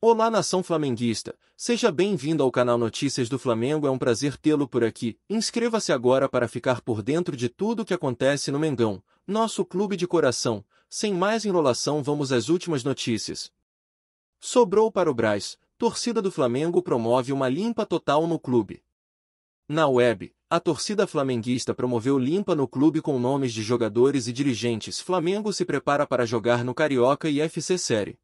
Olá nação flamenguista, seja bem-vindo ao canal Notícias do Flamengo, é um prazer tê-lo por aqui. Inscreva-se agora para ficar por dentro de tudo o que acontece no Mengão, nosso clube de coração. Sem mais enrolação, vamos às últimas notícias. Sobrou para o Braz, torcida do Flamengo promove uma limpa total no clube. Na web, a torcida flamenguista promoveu limpa no clube com nomes de jogadores e dirigentes. Flamengo se prepara para jogar no Carioca e FC Série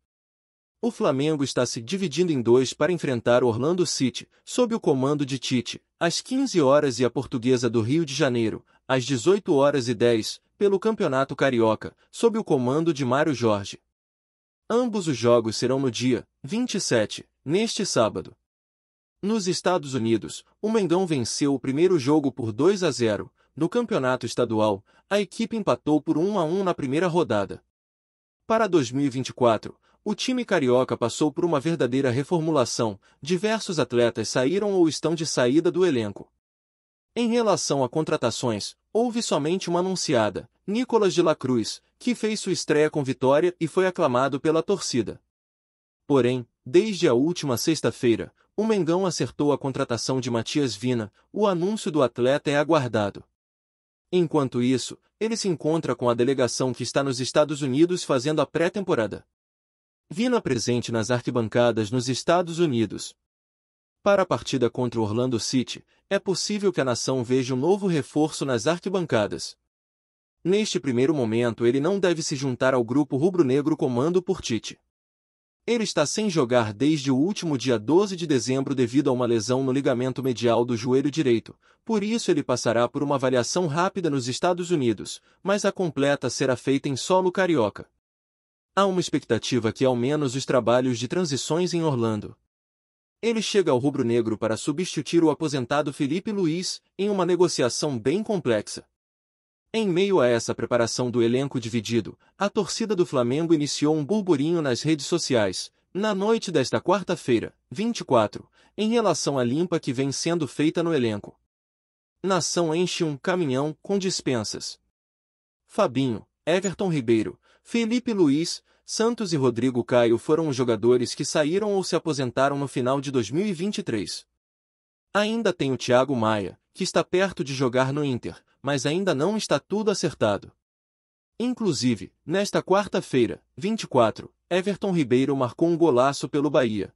o Flamengo está se dividindo em dois para enfrentar Orlando City, sob o comando de Tite, às 15 horas e a Portuguesa do Rio de Janeiro, às 18 horas e 10, pelo Campeonato Carioca, sob o comando de Mário Jorge. Ambos os jogos serão no dia 27, neste sábado. Nos Estados Unidos, o Mengão venceu o primeiro jogo por 2 a 0. No campeonato estadual, a equipe empatou por 1 a 1 na primeira rodada. Para 2024, o time carioca passou por uma verdadeira reformulação, diversos atletas saíram ou estão de saída do elenco. Em relação a contratações, houve somente uma anunciada, Nicolas de la Cruz, que fez sua estreia com vitória e foi aclamado pela torcida. Porém, desde a última sexta-feira, o Mengão acertou a contratação de Matias Vina, o anúncio do atleta é aguardado. Enquanto isso, ele se encontra com a delegação que está nos Estados Unidos fazendo a pré-temporada. Vina presente nas arquibancadas nos Estados Unidos. Para a partida contra o Orlando City, é possível que a nação veja um novo reforço nas arquibancadas. Neste primeiro momento ele não deve se juntar ao grupo rubro-negro comando por Tite. Ele está sem jogar desde o último dia 12 de dezembro devido a uma lesão no ligamento medial do joelho direito, por isso ele passará por uma avaliação rápida nos Estados Unidos, mas a completa será feita em solo carioca. Há uma expectativa que ao menos os trabalhos de transições em Orlando. Ele chega ao rubro-negro para substituir o aposentado Felipe Luiz em uma negociação bem complexa. Em meio a essa preparação do elenco dividido, a torcida do Flamengo iniciou um burburinho nas redes sociais, na noite desta quarta-feira, 24, em relação à limpa que vem sendo feita no elenco. Nação enche um caminhão com dispensas. Fabinho, Everton Ribeiro, Felipe Luiz, Santos e Rodrigo Caio foram os jogadores que saíram ou se aposentaram no final de 2023. Ainda tem o Thiago Maia, que está perto de jogar no Inter, mas ainda não está tudo acertado. Inclusive, nesta quarta-feira, 24, Everton Ribeiro marcou um golaço pelo Bahia.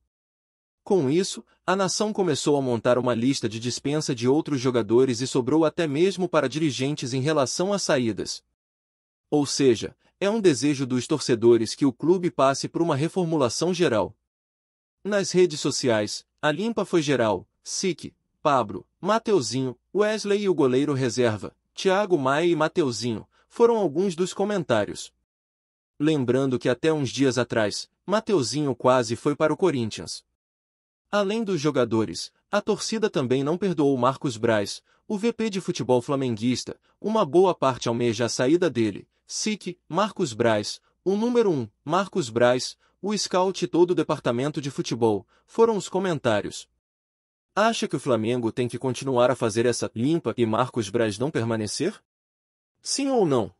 Com isso, a nação começou a montar uma lista de dispensa de outros jogadores e sobrou até mesmo para dirigentes em relação às saídas. Ou seja, é um desejo dos torcedores que o clube passe por uma reformulação geral. Nas redes sociais, a limpa foi geral, Sique, Pablo, Mateuzinho, Wesley e o goleiro reserva, Thiago Maia e Mateuzinho, foram alguns dos comentários. Lembrando que até uns dias atrás, Mateuzinho quase foi para o Corinthians. Além dos jogadores, a torcida também não perdoou Marcos Braz, o VP de futebol flamenguista, uma boa parte almeja a saída dele, SIC, Marcos Braz, o número 1, Marcos Braz, o scout e todo o departamento de futebol, foram os comentários. Acha que o Flamengo tem que continuar a fazer essa limpa e Marcos Braz não permanecer? Sim ou não?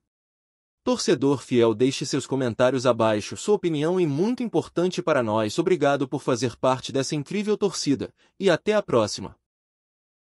Torcedor fiel, deixe seus comentários abaixo. Sua opinião é muito importante para nós. Obrigado por fazer parte dessa incrível torcida e até a próxima.